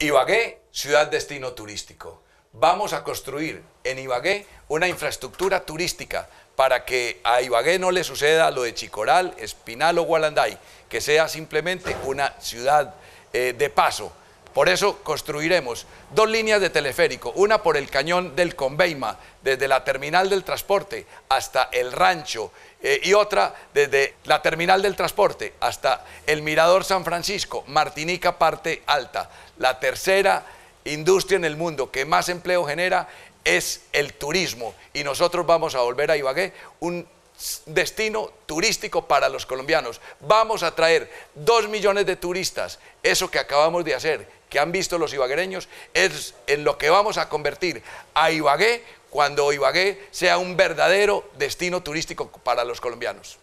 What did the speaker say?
Ibagué, ciudad destino turístico. Vamos a construir en Ibagué una infraestructura turística para que a Ibagué no le suceda lo de Chicoral, Espinal o Gualanday, que sea simplemente una ciudad eh, de paso por eso construiremos dos líneas de teleférico, una por el cañón del Conveima, desde la terminal del transporte hasta el rancho, eh, y otra desde la terminal del transporte hasta el Mirador San Francisco, Martinica parte alta. La tercera industria en el mundo que más empleo genera es el turismo y nosotros vamos a volver a Ibagué un destino turístico para los colombianos. Vamos a traer dos millones de turistas. Eso que acabamos de hacer que han visto los ibaguereños es en lo que vamos a convertir a Ibagué cuando Ibagué sea un verdadero destino turístico para los colombianos.